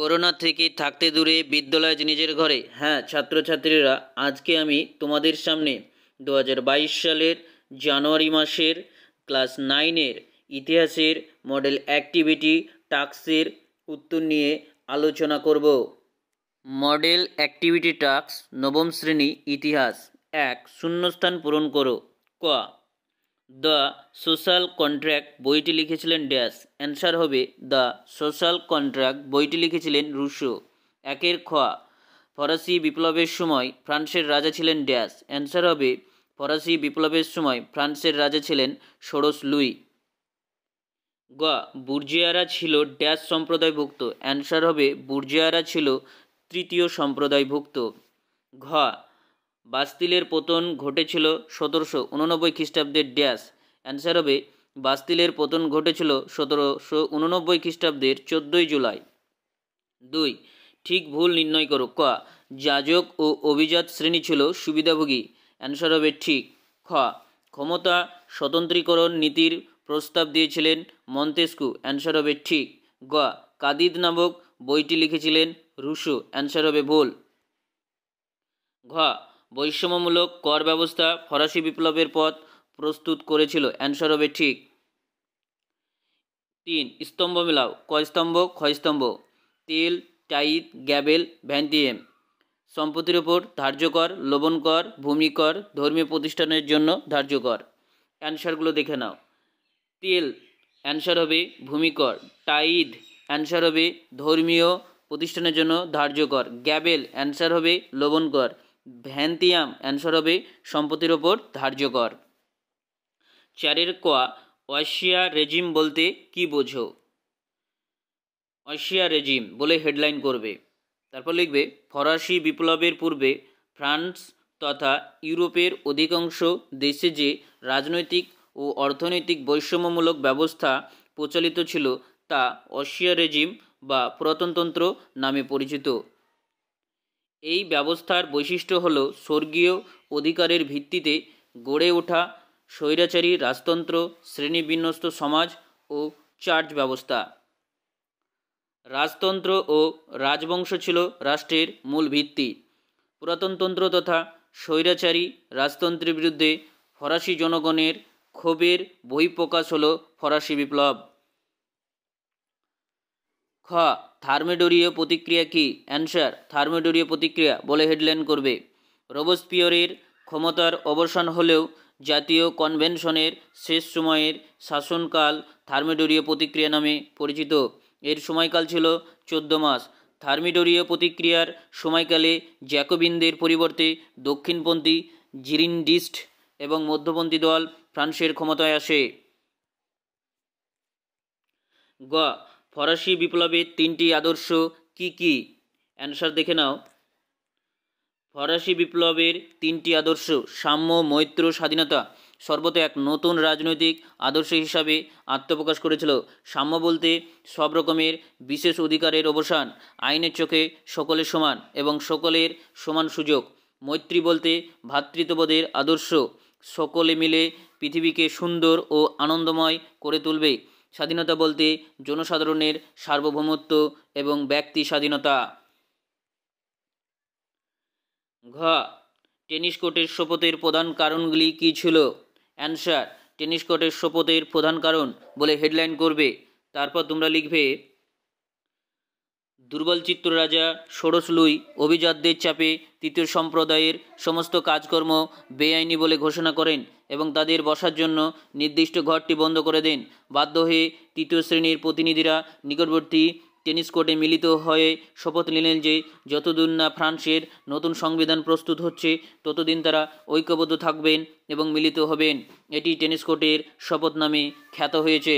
corona থেকে থাকতে দূরে বিদ্যালয় নিজের ঘরে হ্যাঁ ছাত্রছাত্রীরা আজকে আমি তোমাদের সামনে দু সালের জানুয়ারি মাসের ক্লাস নাইনের ইতিহাসের মডেল অ্যাক্টিভিটি টাস্কের উত্তর নিয়ে আলোচনা করব মডেল অ্যাক্টিভিটি টাস্ক নবম শ্রেণী ইতিহাস এক শূন্যস্থান পূরণ করো ক দ্য সোশ্যাল কন্ট্র্যাক্ট বইটি লিখেছিলেন ড্যাশ অ্যান্সার হবে দ্য সোশ্যাল কন্ট্রাক্ট বইটি লিখেছিলেন রুশো একের খ ফরাসি বিপ্লবের সময় ফ্রান্সের রাজা ছিলেন ড্যাশ অ্যান্সার হবে ফরাসি বিপ্লবের সময় ফ্রান্সের রাজা ছিলেন ষোড়স লুই গ বুর্জিয়ারা ছিল ড্যাশ সম্প্রদায়ভুক্ত অ্যান্সার হবে বুর্জিয়ারা ছিল তৃতীয় সম্প্রদায়ভুক্ত ঘ বাস্তিলের পতন ঘটেছিল সতেরোশো উননব্বই খ্রিস্টাব্দের ড্যাশ অ্যান্সার হবে বাস্তিলের পতন ঘটেছিল সতেরোশো উননব্বই খ্রিস্টাব্দের চোদ্দোই জুলাই দুই ঠিক ভুল নির্ণয় করো ক যাজক ও অভিজাত শ্রেণী ছিল সুবিধাভোগী অ্যান্সার হবে ঠিক খ ক্ষমতা স্বতন্ত্রীকরণ নীতির প্রস্তাব দিয়েছিলেন মন্তেস্কু অ্যান্সার হবে ঠিক গ কাদিদ নামক বইটি লিখেছিলেন রুশো অ্যান্সার হবে ভুল ঘ বৈষম্যমূলক কর ব্যবস্থা ফরাসি বিপ্লবের পথ প্রস্তুত করেছিল অ্যান্সার হবে ঠিক তিন স্তম্ভ মেলাও কয়স্তম্ভ ক্ষয়স্তম্ভ তেল টাইট গ্যাবেল ভ্যান্টিএম সম্পত্তির ওপর ধার্য কর লোবন কর ভূমি কর ধর্মীয় প্রতিষ্ঠানের জন্য ধার্য কর অ্যান্সারগুলো দেখে নাও তেল অ্যান্সার হবে ভূমিকর টাইড অ্যান্সার হবে ধর্মীয় প্রতিষ্ঠানের জন্য ধার্য কর গ্যাবেল অ্যান্সার হবে লোবন কর ভ্যান্তিয়াম অ্যান্সার হবে সম্পত্তির ওপর ধার্য কর চারের কোয়া অশিয়া রেজিম বলতে কি বোঝো অশিয়া রেজিম বলে হেডলাইন করবে তারপর লিখবে ফরাসি বিপ্লবের পূর্বে ফ্রান্স তথা ইউরোপের অধিকাংশ দেশে যে রাজনৈতিক ও অর্থনৈতিক বৈষম্যমূলক ব্যবস্থা প্রচলিত ছিল তা অশিয়া রেজিম বা পুরাতনতন্ত্র নামে পরিচিত এই ব্যবস্থার বৈশিষ্ট্য হল স্বর্গীয় অধিকারের ভিত্তিতে গড়ে ওঠা স্বৈরাচারী রাজতন্ত্র শ্রেণীবিন্যস্ত সমাজ ও চার্জ ব্যবস্থা রাজতন্ত্র ও রাজবংশ ছিল রাষ্ট্রের মূল ভিত্তি পুরাতনতন্ত্র তথা স্বৈরাচারী রাজতন্ত্রের বিরুদ্ধে ফরাসি জনগণের ক্ষোভের বহিঃপ্রকাশ হল ফরাসি বিপ্লব খ থার্মেডোরীয় প্রতিক্রিয়া কি অ্যান্সার থার্মেডোরীয় প্রতিক্রিয়া বলে হেডলাইন করবে রোবস্পিয়রের ক্ষমতার অবসান হলেও জাতীয় কনভেনশনের শেষ সময়ের শাসনকাল থার্মেডোরীয় প্রতিক্রিয়া নামে পরিচিত এর সময়কাল ছিল চোদ্দ মাস থার্মিডোরীয় প্রতিক্রিয়ার সময়কালে জ্যাকোবিনদের পরিবর্তে দক্ষিণপন্থী জিরিনডিস্ট এবং মধ্যপন্থী দল ফ্রান্সের ক্ষমতায় আসে গ ফরাসি বিপ্লবের তিনটি আদর্শ কি কি অ্যান্সার দেখে নাও ফরাসি বিপ্লবের তিনটি আদর্শ সাম্য মৈত্র স্বাধীনতা সর্বত এক নতুন রাজনৈতিক আদর্শ হিসাবে আত্মপ্রকাশ করেছিল সাম্য বলতে সব রকমের বিশেষ অধিকারের অবসান আইনের চোখে সকলের সমান এবং সকলের সমান সুযোগ মৈত্রী বলতে ভ্রাতৃত্ববোধের আদর্শ সকলে মিলে পৃথিবীকে সুন্দর ও আনন্দময় করে তুলবে স্বাধীনতা বলতে জনসাধারণের সার্বভৌমত্ব এবং ব্যক্তি স্বাধীনতা ঘ টেনিস কোর্টের শপথের প্রধান কারণগুলি কী ছিল অ্যান্সার টেনিস কোর্টের শপথের প্রধান কারণ বলে হেডলাইন করবে তারপর তোমরা লিখবে দুর্বল চিত্ররাজা ষোড়শ লুই অভিজাতদের চাপে তৃতীয় সম্প্রদায়ের সমস্ত কাজকর্ম বেআইনি বলে ঘোষণা করেন এবং তাদের বসার জন্য নির্দিষ্ট ঘরটি বন্ধ করে দেন বাধ্য হয়ে তৃতীয় শ্রেণীর প্রতিনিধিরা নিকটবর্তী টেনিস কোর্টে মিলিত হয়ে শপথ নিলেন যে যতদিন না ফ্রান্সের নতুন সংবিধান প্রস্তুত হচ্ছে ততদিন তারা ঐক্যবদ্ধ থাকবেন এবং মিলিত হবেন এটি টেনিস কোর্টের শপথ নামে খ্যাত হয়েছে